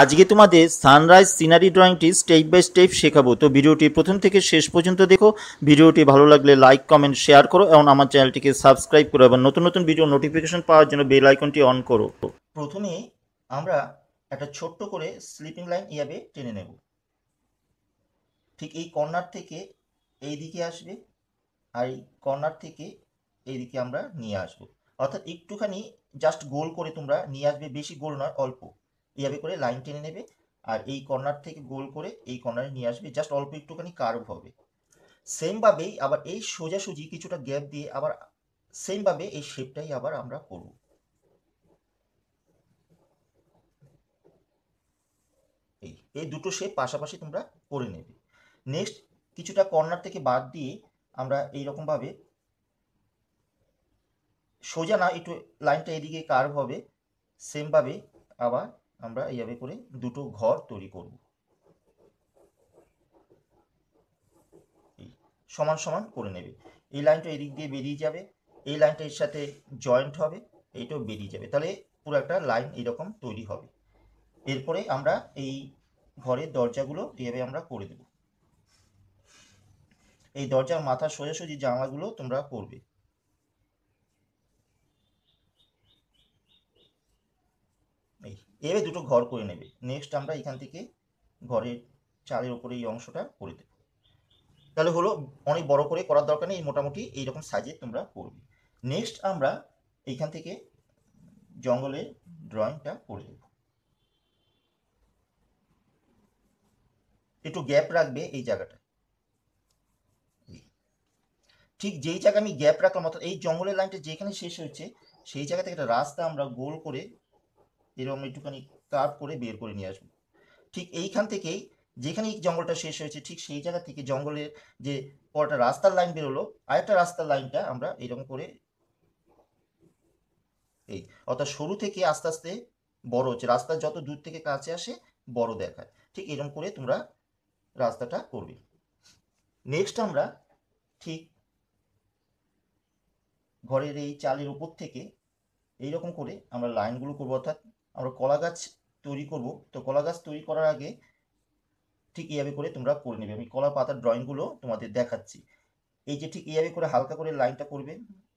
আজকে তোমাদের sunrise scenery ড্রয়িংটি স্টেপ বাই স্টেপ শেখাবো তো ভিডিওটি প্রথম থেকে শেষ পর্যন্ত দেখো ভিডিওটি ভালো লাগলে লাইক কমেন্ট শেয়ার করো এবং আমার চ্যানেলটিকে সাবস্ক্রাইব করো এবং নতুন নতুন ভিডিও নোটিফিকেশন পাওয়ার জন্য বেল আইকনটি অন করো প্রথমে আমরা একটা ছোট্ট করে স্লিপিং লাইন ইয়াবে টেনে নেব ঠিক এই কর্নার থেকে এই দিকে আসবে আর এই কর্নার থেকে এই দিকে আমরা নিয়ে আসবো অর্থাৎ একটুখানি জাস্ট গোল করে তোমরা নিয়ে আসবে বেশি গোল নয় অল্প এইভাবে করে লাইন টেনে নেবে আর এই কর্নার থেকে গোল করে এই কর্নারে নিয়ে আসবে জাস্ট অল্প একটুখানি কার্ভ হবে সেমভাবেই আবার এই সোজাসুজি কিছুটা গ্যাপ দিয়ে আবার সেমভাবে এই শেপটাই আবার আমরা করব এই এই দুটো শেপ পাশাপাশি তোমরা করে নেবে নেক্সট কিছুটা কর্নার থেকে বাদ দিয়ে আমরা এইরকমভাবে সোজা না একটু লাইনটা এদিকে কার্ভ হবে সেমভাবে আবার আমরা এইভাবে করে দুটো ঘর তৈরি করব সমান সমান করে নেবে এই লাইনটা এদিক দিয়ে বেরিয়ে যাবে এই লাইনটা এর সাথে জয়েন্ট হবে এইটাও বেরিয়ে যাবে তাহলে পুরো একটা লাইন এরকম তৈরি হবে এরপরে আমরা এই ঘরের দরজাগুলো এইভাবে আমরা করে দেব এই দরজার মাথা সোজাসুজি জানলাগুলো তোমরা করবে এভাবে দুটো ঘর করে নেবে নেক্সট আমরা এখান থেকে ঘরের চালের উপরে এই অংশটা করে দেবো তাহলে হলো অনেক বড় করে করার দরকার নেই মোটামুটি এইরকম সাইজে তোমরা করবে নেক্সট আমরা এইখান থেকে জঙ্গলের ড্রয়িংটা করে দেব একটু গ্যাপ রাখবে এই জায়গাটা ঠিক যেই জায়গায় আমি গ্যাপ রাখলাম অর্থাৎ এই জঙ্গলের লাইনটা যেখানে শেষ হয়েছে সেই জায়গা থেকে একটা রাস্তা আমরা গোল করে এরকম একটুখানি কার করে বের করে নিয়ে আসবো ঠিক এইখান থেকেই যেখানে জঙ্গলটা শেষ হয়েছে ঠিক সেই জায়গা থেকে জঙ্গলের যে পরটা রাস্তার লাইন বেরোলো আরেকটা রাস্তার লাইনটা আমরা এরকম করে এই অর্থাৎ সরু থেকে আস্তে আস্তে বড় হচ্ছে রাস্তা যত দূর থেকে কাছে আসে বড় দেখায় ঠিক এরকম করে তোমরা রাস্তাটা করবে নেক্সট আমরা ঠিক ঘরের এই চালের উপর থেকে এইরকম করে আমরা লাইনগুলো করবো অর্থাৎ আমরা কলা গাছ তৈরি করব তো কলা গাছ তৈরি করার আগে ঠিক এইভাবে করে তোমরা করে নেবে আমি কলা পাতার ড্রয়িংগুলো তোমাদের দেখাচ্ছি এই যে ঠিক এইভাবে করে হালকা করে লাইনটা করবে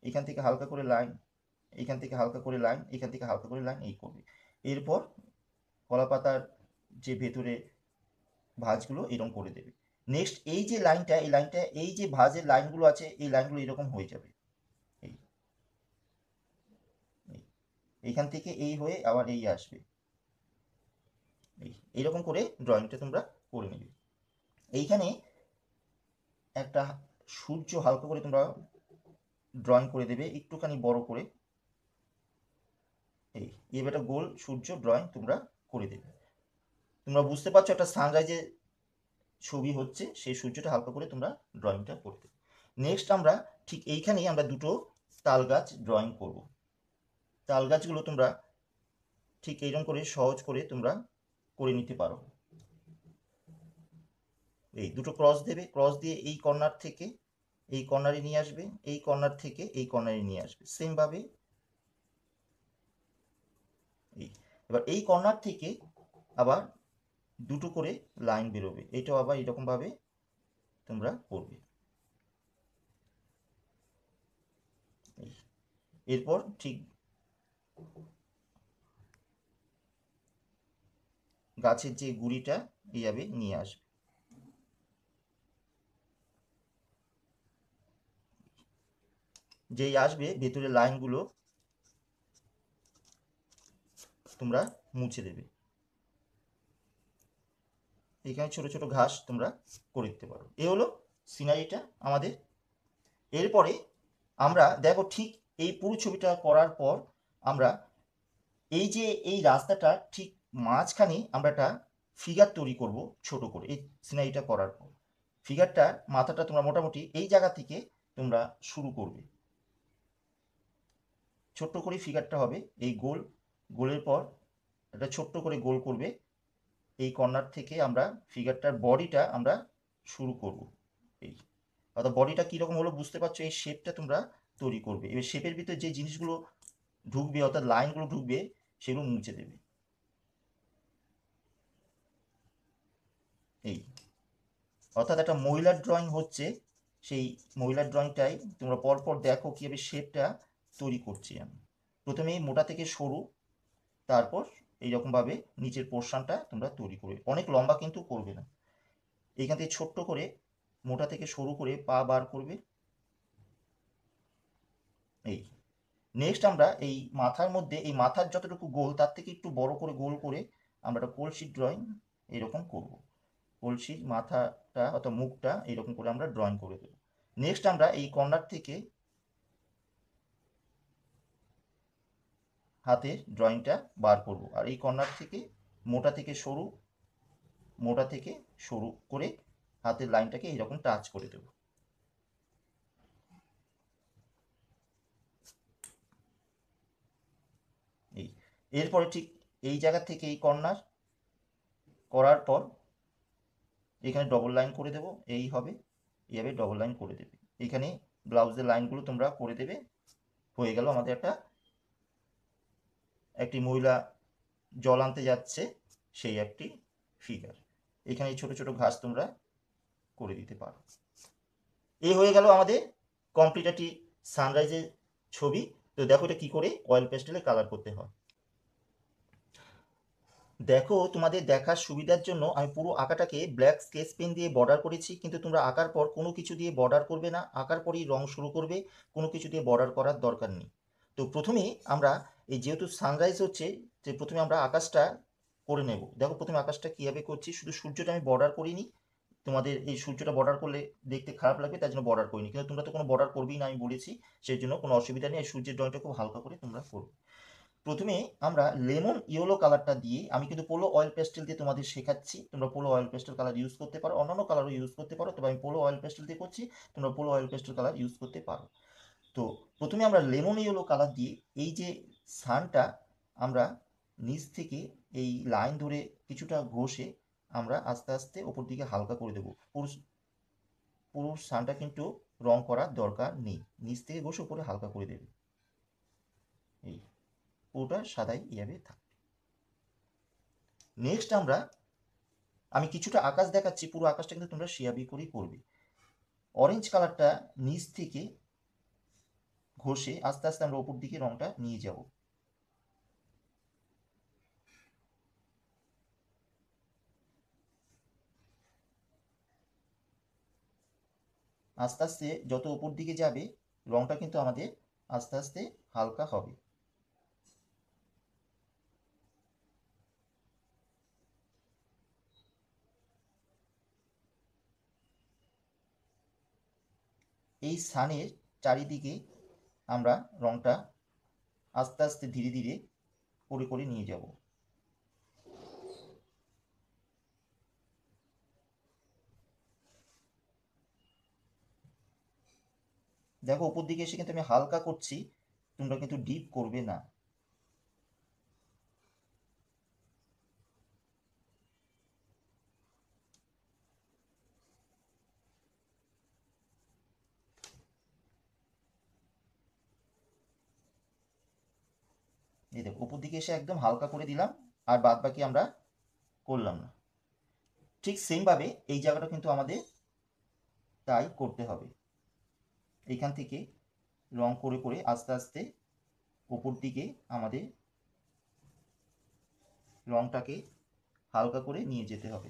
এখান থেকে হালকা করে লাইন এখান থেকে হালকা করে লাইন এখান থেকে হালকা করে লাইন এই করবে এরপর কলা পাতার যে ভেতরে ভাঁজগুলো এরকম করে দেবে নেক্সট এই যে লাইনটা এই লাইনটা এই যে ভাঁজের লাইনগুলো আছে এই লাইনগুলো এরকম হয়ে যাবে এইখান থেকে এই হয়ে আবার এই আসবে এইরকম করে ড্রয়িংটা তোমরা করে নেবে এইখানে একটা সূর্য হালকা করে তোমরা ড্রয়িং করে দেবে একটুখানি বড় করে এই এবার একটা গোল সূর্য ড্রয়িং তোমরা করে দেবে তোমরা বুঝতে পারছো একটা সানরাইজে ছবি হচ্ছে সেই সূর্যটা হালকা করে তোমরা ড্রয়িংটা দেবে নেক্সট আমরা ঠিক এইখানেই আমরা দুটো তাল গাছ ড্রয়িং করবো তাল গাছগুলো তোমরা ঠিক এইরকম করে সহজ করে তোমরা করে নিতে পারো এই দুটো ক্রস দেবে ক্রস দিয়ে এই কর্নার থেকে এই কর্নারে নিয়ে আসবে এই কর্নার থেকে এই কর্নারে নিয়ে আসবে সেমভাবে এই এবার এই কর্নার থেকে আবার দুটো করে লাইন বেরোবে এটাও আবার এরকমভাবে তোমরা করবে এরপর ঠিক গাছের যে গুড়িটা এইভাবে নিয়ে আসবে যেই আসবে ভেতরে লাইনগুলো তোমরা মুছে দেবে এখানে ছোট ছোট ঘাস তোমরা করে দিতে পারো এ হলো সিনারিটা আমাদের এরপরে আমরা দেখো ঠিক এই পুরো ছবিটা করার পর আমরা এই যে এই রাস্তাটা ঠিক মাঝখানে আমরা একটা ফিগার তৈরি করব ছোট করে এই সিনারিটা করার পর ফিগারটার মাথাটা তোমরা মোটামুটি এই জায়গা থেকে তোমরা শুরু করবে ছোট্ট করে ফিগারটা হবে এই গোল গোলের পর একটা ছোট্ট করে গোল করবে এই কর্নার থেকে আমরা ফিগারটার বডিটা আমরা শুরু করব এই অর্থাৎ বডিটা কীরকম হলো বুঝতে পারছো এই শেপটা তোমরা তৈরি করবে এবার শেপের ভিতরে যে জিনিসগুলো ঢুকবে অর্থাৎ লাইনগুলো ঢুকবে সেগুলো মুছে দেবে এই অর্থাৎ একটা মহিলার ড্রয়িং হচ্ছে সেই মহিলার ড্রয়িংটাই তোমরা পরপর দেখো কীভাবে শেপটা তৈরি করছি আমি প্রথমেই মোটা থেকে সরু তারপর এইরকমভাবে নিচের পোর্শনটা তোমরা তৈরি করবে অনেক লম্বা কিন্তু করবে না এইখান থেকে ছোট্ট করে মোটা থেকে সরু করে পা বার করবে এই নেক্সট আমরা এই মাথার মধ্যে এই মাথার যতটুকু গোল তার থেকে একটু বড় করে গোল করে আমরা একটা কলসি ড্রয়িং এরকম করব কলসির মাথাটা অর্থাৎ মুখটা এরকম করে আমরা ড্রয়িং করে দেবো নেক্সট আমরা এই কর্নার থেকে হাতের ড্রয়িংটা বার করব আর এই কর্নার থেকে মোটা থেকে সরু মোটা থেকে সরু করে হাতের লাইনটাকে এইরকম টাচ করে দেবো এরপরে ঠিক এই জায়গা থেকে এই কর্নার করার পর এখানে ডবল লাইন করে দেব এই হবে এইভাবে ডবল লাইন করে দেবে এখানে ব্লাউজের লাইনগুলো তোমরা করে দেবে হয়ে গেল আমাদের একটা একটি মহিলা জল আনতে যাচ্ছে সেই একটি ফিগার এখানে ছোট ছোট ঘাস তোমরা করে দিতে পারো এই হয়ে গেল আমাদের কমপ্লিট একটি সানরাইজের ছবি তো দেখো এটা কী করে অয়েল পেস্টেলে কালার করতে হয় দেখো তোমাদের দেখার সুবিধার জন্য আমি পুরো আঁকাটাকে ব্ল্যাক স্কেচ পেন দিয়ে বর্ডার করেছি কিন্তু তোমরা আঁকার পর কোনো কিছু দিয়ে বর্ডার করবে না আঁকার পরই রং শুরু করবে কোনো কিছু দিয়ে বর্ডার করার দরকার নেই তো প্রথমে আমরা এই যেহেতু সানরাইজ হচ্ছে যে প্রথমে আমরা আকাশটা করে নেব দেখো প্রথমে আকাশটা কীভাবে করছি শুধু সূর্যটা আমি বর্ডার করিনি তোমাদের এই সূর্যটা বর্ডার করলে দেখতে খারাপ লাগবে তার জন্য বর্ডার করিনি কিন্তু তোমরা তো কোনো বর্ডার করবেই না আমি বলেছি সেই জন্য কোনো অসুবিধা নেই সূর্যের ড্রয়িংটা খুব হালকা করে তোমরা করবে প্রথমে আমরা লেমন ইয়েলো কালারটা দিয়ে আমি কিন্তু পোলো অয়েল পেস্টেল দিয়ে তোমাদের শেখাচ্ছি তোমরা Polo oil pastel colour use করতে পারো অন্যান্য কালারও ইউজ করতে পারো তবে আমি পোলো অয়েল পেস্টেল দিয়ে করছি তোমরা Polo oil pastel colour use করতে পারো তো প্রথমে আমরা লেমন ইয়েলো কালার দিয়ে এই যে সানটা আমরা নিচ থেকে এই লাইন ধরে কিছুটা ঘষে আমরা আস্তে আস্তে ওপর দিকে হালকা করে দেবো পুরো পুরো সানটা কিন্তু রং করার দরকার নেই নিচ থেকে ঘষে উপরে হালকা করে দেবে এই পুরোটা সাদাই ইয়াবে থাকবে নেক্সট আমরা আমি কিছুটা আকাশ দেখাচ্ছি পুরো আকাশটা কিন্তু তোমরা শিয়াবি করেই করবে অরেঞ্জ কালারটা নিচ থেকে ঘষে আস্তে আস্তে আমরা ওপর দিকে রংটা নিয়ে যাব আস্তে আস্তে যত ওপর দিকে যাবে রংটা কিন্তু আমাদের আস্তে আস্তে হালকা হবে এই সানের চারিদিকে আমরা রঙটা আস্তে আস্তে ধীরে ধীরে করে করে নিয়ে যাব দেখো উপর দিকে এসে কিন্তু আমি হালকা করছি তোমরা কিন্তু ডিপ করবে না এদিকে এসে একদম হালকা করে দিলাম আর বাদ বাকি আমরা করলাম না ঠিক সেমভাবে এই জায়গাটা কিন্তু আমাদের তাই করতে হবে এখান থেকে রং করে করে আস্তে আস্তে ওপর দিকে আমাদের রংটাকে হালকা করে নিয়ে যেতে হবে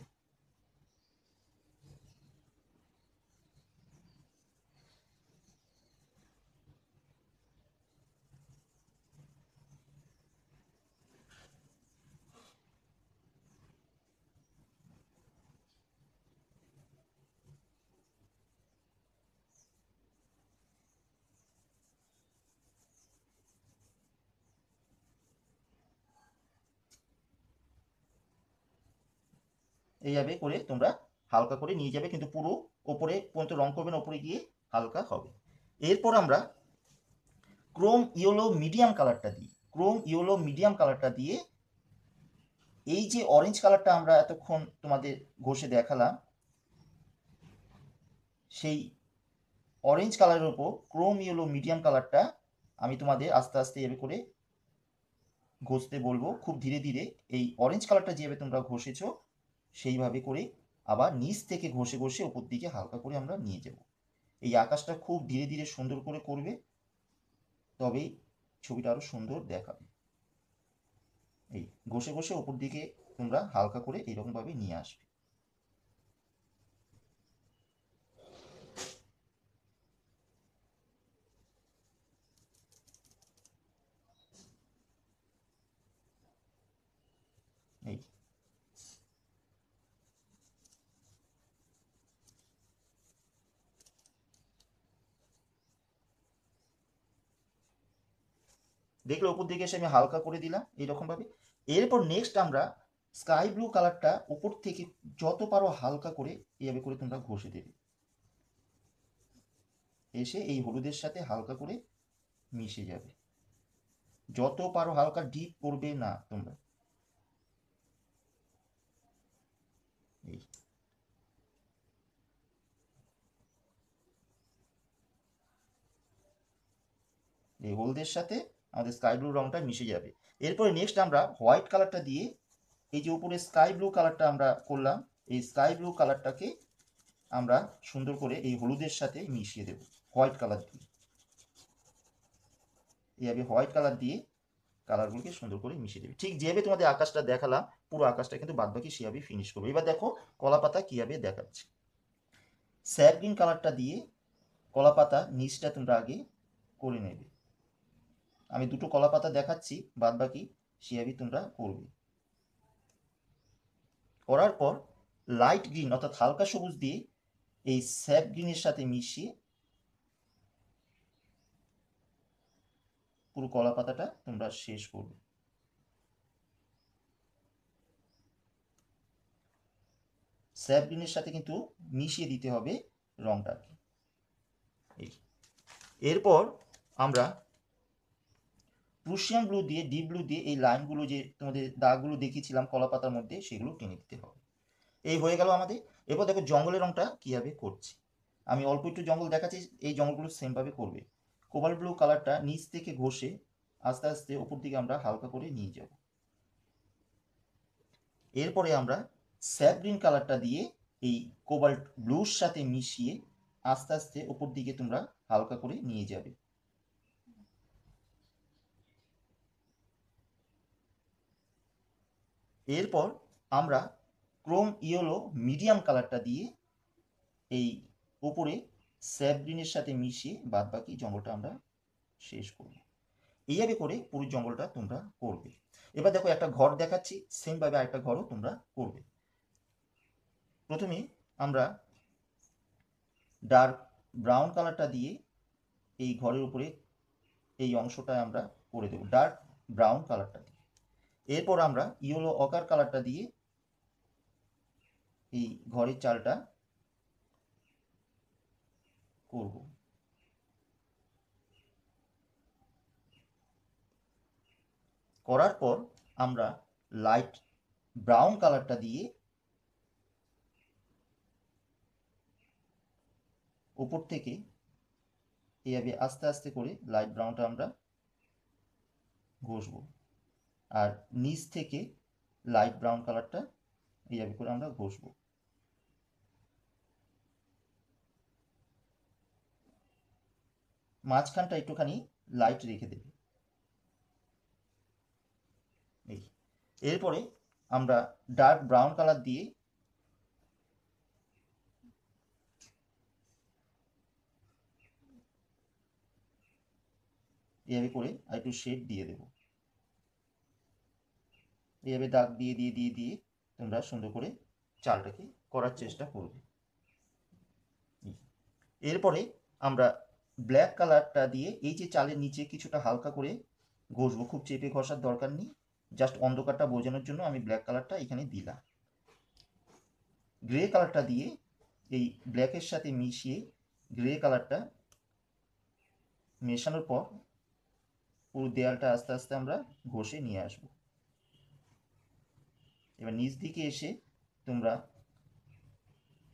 এইভাবে করে তোমরা হালকা করে নিয়ে যাবে কিন্তু পুরো ওপরে পর্যন্ত রং করবেন ওপরে গিয়ে হালকা হবে এরপর আমরা ক্রোম ইয়েলো মিডিয়াম কালারটা দিই ক্রোম ইয়েলো মিডিয়াম কালারটা দিয়ে এই যে অরেঞ্জ কালারটা আমরা এতক্ষণ তোমাদের ঘষে দেখালাম সেই অরেঞ্জ কালারের ওপর ক্রোম ইয়েলো মিডিয়াম কালারটা আমি তোমাদের আস্তে আস্তে এভাবে করে ঘষতে বলবো খুব ধীরে ধীরে এই অরেঞ্জ কালারটা যেভাবে তোমরা ঘষেছো সেইভাবে করে আবার নিচ থেকে ঘষে ঘষে ওপর দিকে হালকা করে আমরা নিয়ে যাব এই আকাশটা খুব ধীরে ধীরে সুন্দর করে করবে তবেই ছবিটা আরও সুন্দর দেখাবে এই ঘষে ঘষে ওপর দিকে তোমরা হালকা করে এরকমভাবে নিয়ে আসবে দেখলে ওপর দিকে এসে আমি হালকা করে দিলাম এইরকমভাবে এরপর নেক্সট আমরা স্কাই ব্লু কালারটা উপর থেকে যত পারো হালকা করে এইভাবে করে তোমরা ঘষে দেবে এসে এই হলুদের সাথে হালকা করে মিশে যাবে যত পারো হালকা ডিপ করবে না তোমরা এই এই হলুদের সাথে আমাদের স্কাই ব্লু রঙটা মিশে যাবে এরপরে নেক্সট আমরা হোয়াইট কালারটা দিয়ে এই যে উপরে স্কাই ব্লু কালারটা আমরা করলাম এই স্কাই ব্লু কালারটাকে আমরা সুন্দর করে এই হলুদের সাথে মিশিয়ে দেব হোয়াইট কালার দিয়ে এইভাবে হোয়াইট কালার দিয়ে কালারগুলোকে সুন্দর করে মিশিয়ে দেবে ঠিক যেভাবে তোমাদের আকাশটা দেখালাম পুরো আকাশটা কিন্তু বাদবাকি সেভাবে ফিনিশ করবে এবার দেখো কলা পাতা কীভাবে দেখাচ্ছে স্যাপ গ্রিন কালারটা দিয়ে কলা পাতা নিচটা তোমরা আগে করে নেবে আমি দুটো কলা পাতা দেখাচ্ছি বাদ বাকি সিয়াবি তোমরা করবে করার পর লাইট গ্রিন অর্থাৎ হালকা সবুজ দিয়ে এই স্যাপ গ্রিনের সাথে মিশিয়ে পুরো কলা পাতাটা তোমরা শেষ করবে স্যাপ গ্রিনের সাথে কিন্তু মিশিয়ে দিতে হবে রংটাকে এরপর আমরা প্রুশিয়ান ব্লু দিয়ে ডিপ ব্লু দিয়ে এই লাইনগুলো যে তোমাদের দাগগুলো দেখিয়েছিলাম কলাপাতার মধ্যে সেগুলো টেনে দিতে হবে এই হয়ে গেল আমাদের এরপর দেখো জঙ্গলের রঙটা কীভাবে করছি আমি অল্প একটু জঙ্গল দেখাচ্ছি এই জঙ্গলগুলো সেমভাবে করবে কোবাল ব্লু কালারটা নিচ থেকে ঘষে আস্তে আস্তে ওপর দিকে আমরা হালকা করে নিয়ে যাব এরপরে আমরা স্যাপ গ্রিন কালারটা দিয়ে এই কোবাল্ট ব্লুর সাথে মিশিয়ে আস্তে আস্তে ওপর দিকে তোমরা হালকা করে নিয়ে যাবে এরপর আমরা ক্রোম ইয়েলো মিডিয়াম কালারটা দিয়ে এই উপরে স্যাপ গ্রিনের সাথে মিশিয়ে বাদ বাকি জঙ্গলটা আমরা শেষ করব এইভাবে করে পুরো জঙ্গলটা তোমরা করবে এবার দেখো একটা ঘর দেখাচ্ছি সেমভাবে আরেকটা ঘরও তোমরা করবে প্রথমে আমরা ডার্ক ব্রাউন কালারটা দিয়ে এই ঘরের উপরে এই অংশটা আমরা করে দেবো ডার্ক ব্রাউন কালারটা এরপর আমরা ইয়েলো অকার কালারটা দিয়ে এই ঘরের চালটা করব করার পর আমরা লাইট ব্রাউন কালারটা দিয়ে উপর থেকে এইভাবে আস্তে আস্তে করে লাইট ব্রাউনটা আমরা ঘষবো আর নিচ থেকে লাইট ব্রাউন কালারটা এইভাবে করে আমরা ঘষবো মাঝখানটা একটুখানি লাইট রেখে দেবে এই এরপরে আমরা ডার্ক ব্রাউন কালার দিয়ে এভাবে করে আর একটু শেড দিয়ে দেবো এইভাবে দাগ দিয়ে দিয়ে দিয়ে দিয়ে তোমরা সুন্দর করে চালটাকে করার চেষ্টা করবে এরপরে আমরা ব্ল্যাক কালারটা দিয়ে এই যে চালের নিচে কিছুটা হালকা করে ঘষবো খুব চেপে ঘষার দরকার নেই জাস্ট অন্ধকারটা বোঝানোর জন্য আমি ব্ল্যাক কালারটা এখানে দিলাম গ্রে কালারটা দিয়ে এই ব্ল্যাকের সাথে মিশিয়ে গ্রে কালারটা মেশানোর পর পুরো দেয়ালটা আস্তে আস্তে আমরা ঘষে নিয়ে আসবো এবার নিচ দিকে এসে তোমরা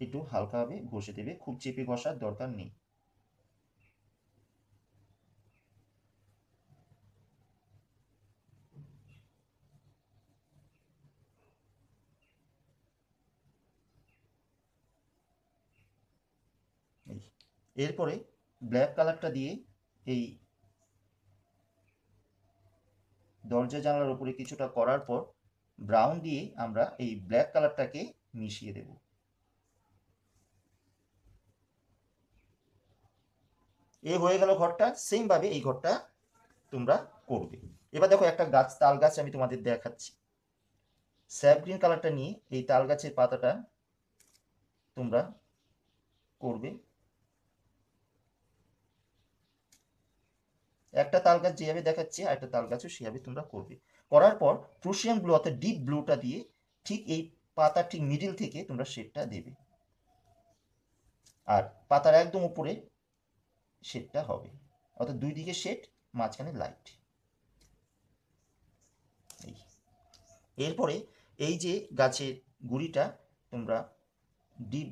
একটু হালকাভাবে ঘষে দেবে খুব চেপে ঘষার দরকার নেই এরপরে ব্ল্যাক কালারটা দিয়ে এই দরজা জানলার উপরে কিছুটা করার পর ব্রাউন দিয়ে আমরা এই ব্ল্যাক কালারটাকে মিশিয়ে দেব এ হয়ে গেল ঘরটা সেমভাবে এই ঘরটা তোমরা করবে এবার দেখো একটা গাছ তাল গাছ আমি তোমাদের দেখাচ্ছি স্যাপ গ্রিন কালারটা নিয়ে এই তাল গাছের পাতাটা তোমরা করবে একটা তাল গাছ যেভাবে দেখাচ্ছি আর একটা তাল গাছও সেভাবে তোমরা করবে করার পর প্রুশিয়ান ব্লু অর্থাৎ ডিপ ব্লুটা দিয়ে ঠিক এই পাতার ঠিক মিডিল থেকে তোমরা শেডটা দেবে আর পাতার একদম উপরে শেডটা হবে অর্থাৎ দুই দিকে শেড মাঝখানে লাইট এই এরপরে এই যে গাছের গুড়িটা তোমরা ডিপ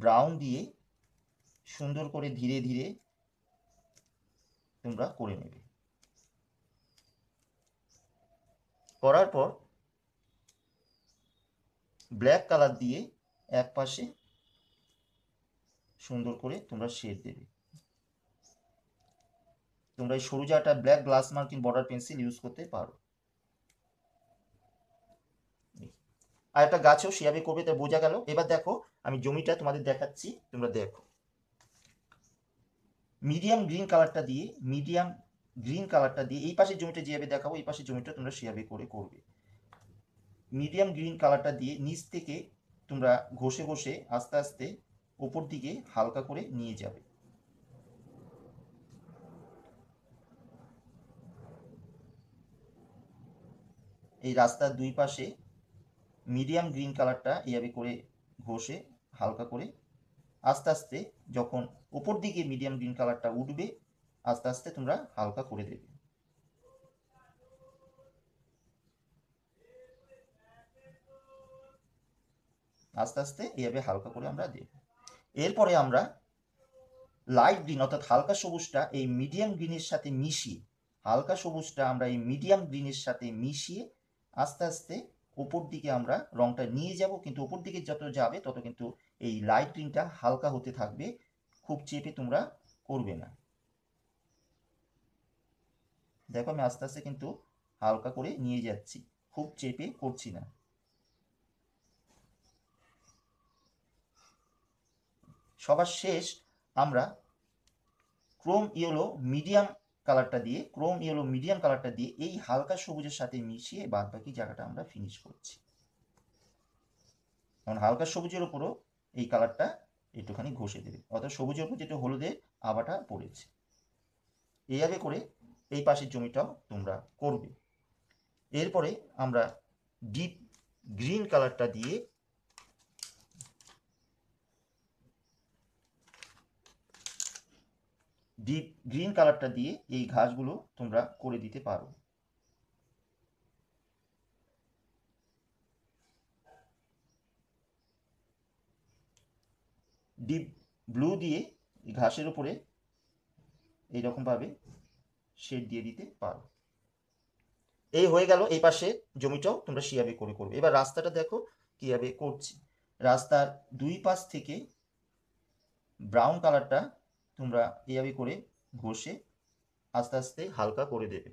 ব্রাউন দিয়ে সুন্দর করে ধীরে ধীরে তোমরা করে নেবে করার পর ব্ল্যাক কালার দিয়ে এক পাশে সুন্দর করে তোমরা শেড দেবে তোমরা এই সরু জায়গাটা black glass marking border pencil use করতে পারো আর একটা গাছেও সেভাবে করবে তা বোঝা গেল এবার দেখো আমি জমিটা তোমাদের দেখাচ্ছি তোমরা দেখো মিডিয়াম গ্রিন কালারটা দিয়ে মিডিয়াম গ্রিন কালারটা দিয়ে এই পাশের জমিটা যেভাবে দেখাবো এই পাশের জমিটা তোমরা সেভাবে করে করবে মিডিয়াম গ্রিন কালারটা দিয়ে নিচ থেকে তোমরা ঘষে ঘষে আস্তে আস্তে ওপর দিকে হালকা করে নিয়ে যাবে এই রাস্তার দুই পাশে মিডিয়াম গ্রিন কালারটা এইভাবে করে ঘষে হালকা করে আস্তে আস্তে যখন ওপর দিকে মিডিয়াম গ্রিন কালারটা উঠবে আস্তে আস্তে তোমরা হালকা করে দেবে আস্তে আস্তে এভাবে হালকা করে আমরা দেব এরপরে আমরা লাইট গ্রিন অর্থাৎ হালকা সবুজটা এই মিডিয়াম গ্রিনের সাথে মিশিয়ে হালকা সবুজটা আমরা এই মিডিয়াম গ্রিনের সাথে মিশিয়ে আস্তে আস্তে ওপর দিকে আমরা রংটা নিয়ে যাব কিন্তু ওপর দিকে যত যাবে তত কিন্তু এই লাইট গ্রিনটা হালকা হতে থাকবে খুব চেপে তোমরা করবে না দেখো আমি আস্তে আস্তে কিন্তু হালকা করে নিয়ে যাচ্ছি খুব চেপে করছি না সবার শেষ আমরা ক্রোম ইয়েলো মিডিয়াম কালারটা দিয়ে ক্রোম ইয়েলো মিডিয়াম কালারটা দিয়ে এই হালকা সবুজের সাথে মিশিয়ে বাদ বাকি জায়গাটা আমরা ফিনিশ করছি কারণ হালকা সবুজের উপরও এই কালারটা একটুখানি ঘষে দেবে অর্থাৎ সবুজের উপর যেটা হলুদে আবাটা পড়েছে এইভাবে করে এই পাশের জমিটাও তোমরা করবে এরপরে আমরা ডিপ গ্রিন কালারটা দিয়ে ডিপ গ্রিন কালারটা দিয়ে এই ঘাসগুলো তোমরা করে দিতে পারো ডিপ ব্লু দিয়ে ঘাসের উপরে এইরকমভাবে শেড দিয়ে দিতে পারো এই হয়ে গেল এই পাশে জমিটাও তোমরা শিয়াবে করে করবে এবার রাস্তাটা দেখো কিভাবে করছি রাস্তার দুই পাশ থেকে ব্রাউন কালারটা তোমরা এইভাবে করে ঘষে আস্তে আস্তে হালকা করে দেবে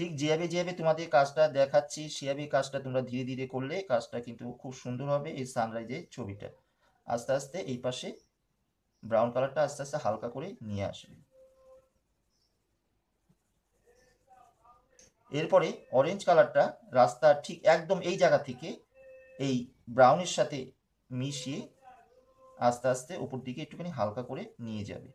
ঠিক যেভাবে যেভাবে তোমাদের কাজটা দেখাচ্ছি সেভাবে কাজটা তোমরা ধীরে ধীরে করলে কাজটা কিন্তু খুব সুন্দর হবে এই সানরাইজের ছবিটা আস্তে আস্তে এই পাশে ব্রাউন কালারটা আস্তে আস্তে হালকা করে নিয়ে আসবে এরপরে অরেঞ্জ কালারটা রাস্তা ঠিক একদম এই জায়গা থেকে এই ব্রাউনের সাথে মিশিয়ে আস্তে আস্তে উপর দিকে একটুখানি হালকা করে নিয়ে যাবে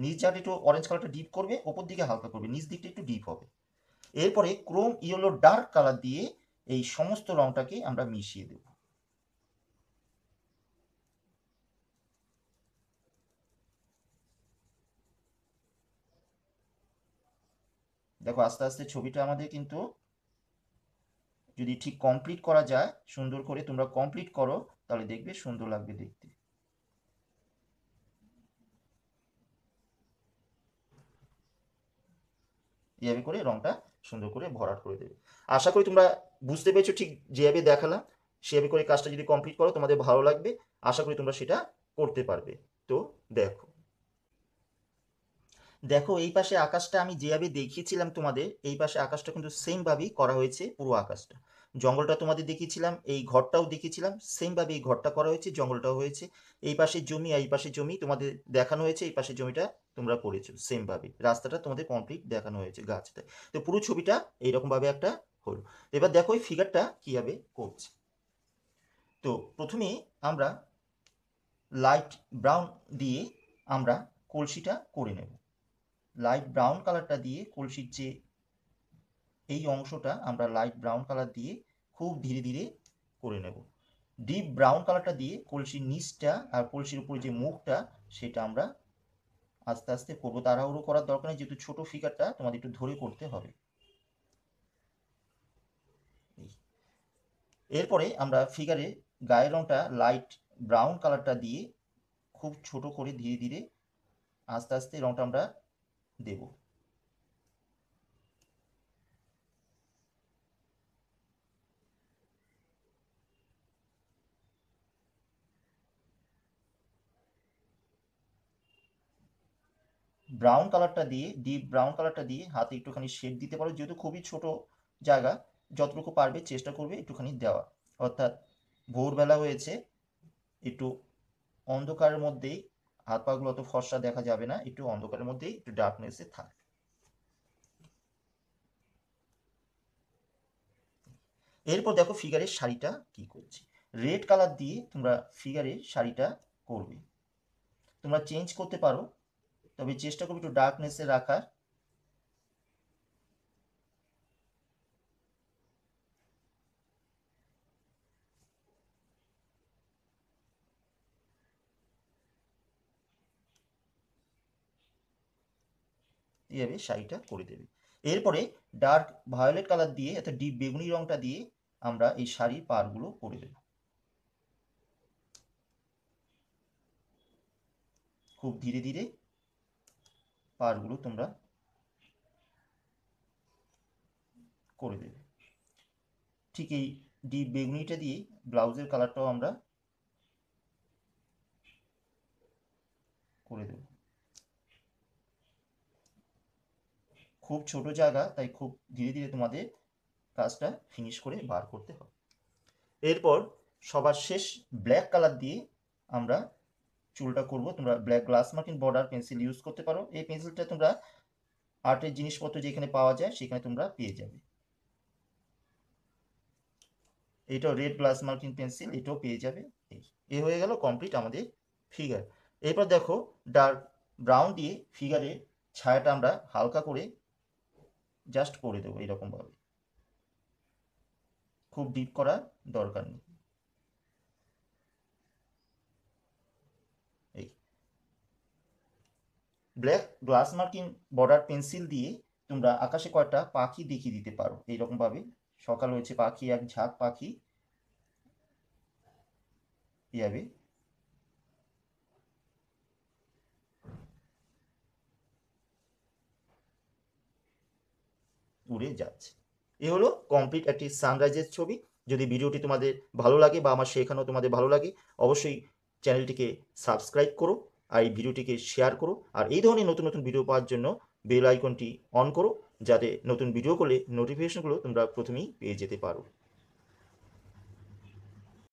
নিচ জায়গাটা একটু অরেঞ্জ কালারটা ডিপ করবে ওপর দিকে হালকা করবে নিচ দিকটা একটু ডিপ হবে এরপরে ক্রোম ইয়েলো ডার্ক কালার দিয়ে এই সমস্ত রংটাকে আমরা মিশিয়ে দেব দেখো আস্তে আস্তে ছবিটা আমাদের কিন্তু যদি ঠিক কমপ্লিট করা যায় সুন্দর করে তোমরা কমপ্লিট করো তাহলে দেখবে সুন্দর লাগবে দেখতে এভাবে করে রংটা সুন্দর করে ভরাট করে দেবে আশা করি তোমরা বুঝতে পেরেছো ঠিক যেভাবে দেখালাম সেভাবে করে কাজটা যদি কমপ্লিট করো তোমাদের ভালো লাগবে আশা করি তোমরা সেটা করতে পারবে তো দেখো দেখো এই পাশে আকাশটা আমি যেভাবে দেখিয়েছিলাম তোমাদের এই পাশে আকাশটা কিন্তু সেমভাবেই করা হয়েছে পুরো আকাশটা জঙ্গলটা তোমাদের দেখিয়েছিলাম এই ঘরটাও দেখিয়েছিলাম সেমভাবে এই ঘরটা করা হয়েছে জঙ্গলটাও হয়েছে এই পাশে জমি আর এই পাশে জমি তোমাদের দেখানো হয়েছে এই পাশে জমিটা তোমরা করেছো সেমভাবে রাস্তাটা তোমাদের কমপ্লিট দেখানো হয়েছে গাছটা তো পুরো ছবিটা এইরকমভাবে একটা হলো এবার দেখো এই ফিগারটা কীভাবে করছে তো প্রথমে আমরা লাইট ব্রাউন দিয়ে আমরা কলসিটা করে নেব লাইট ব্রাউন কালারটা দিয়ে কলসির যে এই অংশটা আমরা লাইট ব্রাউন কালার দিয়ে খুব ধীরে ধীরে করে নেব ডিপ ব্রাউন কালারটা দিয়ে কলসির নিচটা আর কলসির উপরে যে মুখটা সেটা আমরা আস্তে আস্তে করবো তাড়াহুড়ো করার দরকার নেই যেহেতু ছোটো ফিগারটা তোমাদের একটু ধরে করতে হবে এরপরে আমরা ফিগারে গায়ের রঙটা লাইট ব্রাউন কালারটা দিয়ে খুব ছোট করে ধীরে ধীরে আস্তে আস্তে রঙটা আমরা দেবো ব্রাউন কালারটা দিয়ে ডিপ ব্রাউন কালারটা দিয়ে হাতে একটুখানি শেড দিতে পারো যেহেতু খুবই ছোট জায়গা যতটুকু পারবে চেষ্টা করবে একটুখানি দেওয়া অর্থাৎ ভোরবেলা হয়েছে একটু অন্ধকারের মধ্যেই হাত পাগুলো অত ফর্সা দেখা যাবে না একটু অন্ধকারের মধ্যেই একটু ডার্কনেসে থাক এরপর দেখো ফিগারের শাড়িটা কি করছি রেড কালার দিয়ে তোমরা ফিগারের শাড়িটা করবে তোমরা চেঞ্জ করতে পারো তবে চেষ্টা করবো একটু ডার্কনেসে রাখার এইভাবে শাড়িটা করে দেবে এরপরে ডার্ক ভায়োলেট কালার দিয়ে এত ডিপ বেগুনি রঙটা দিয়ে আমরা এই শাড়ির পারগুলো করে দেব খুব ধীরে ধীরে পার্টগুলো তোমরা করে দেবে ঠিক এই ডিপ বেগুনিটা দিয়ে ব্লাউজের কালারটাও আমরা করে দেব খুব ছোট জায়গা তাই খুব ধীরে ধীরে তোমাদের কাজটা ফিনিশ করে বার করতে হবে এরপর সবার শেষ ব্ল্যাক কালার দিয়ে আমরা চুলটা করব তোমরা black glass marking border pencil use করতে পারো এই পেন্সিলটা তোমরা আর্টের জিনিসপত্র যেখানে পাওয়া যায় সেখানে তোমরা পেয়ে যাবে এটাও রেড গ্লাস মার্কিং পেন্সিল এটাও পেয়ে যাবে এই হয়ে গেল কমপ্লিট আমাদের ফিগার এরপর দেখো ডার্ক ব্রাউন দিয়ে ফিগারের ছায়াটা আমরা হালকা করে জাস্ট করে দেবো এরকমভাবে খুব ডিপ করা দরকার নেই black glass marking border pencil দিয়ে তোমরা আকাশে কয়টা পাখি দেখিয়ে দিতে পারো এইরকমভাবে সকাল হয়েছে পাখি এক ঝাঁক পাখি যাবে উড়ে যাচ্ছে এ হলো কমপ্লিট একটি সানরাইজের ছবি যদি ভিডিওটি তোমাদের ভালো লাগে বা আমার শেখানো তোমাদের ভালো লাগে অবশ্যই চ্যানেলটিকে সাবস্ক্রাইব করো আর এই ভিডিওটিকে শেয়ার করো আর এই ধরনের নতুন নতুন ভিডিও পাওয়ার জন্য বেল আইকনটি অন করো যাতে নতুন ভিডিও করলে নোটিফিকেশনগুলো তোমরা প্রথমেই পেয়ে যেতে পারো